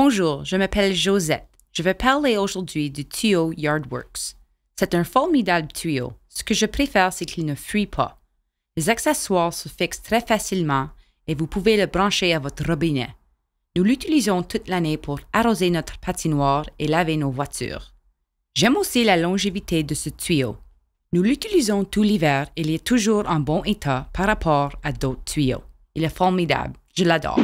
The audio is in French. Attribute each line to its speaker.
Speaker 1: Bonjour, je m'appelle Josette. Je vais parler aujourd'hui du tuyau Yardworks. C'est un formidable tuyau. Ce que je préfère, c'est qu'il ne fuit pas. Les accessoires se fixent très facilement et vous pouvez le brancher à votre robinet. Nous l'utilisons toute l'année pour arroser notre patinoire et laver nos voitures. J'aime aussi la longévité de ce tuyau. Nous l'utilisons tout l'hiver et il est toujours en bon état par rapport à d'autres tuyaux. Il est formidable, je l'adore.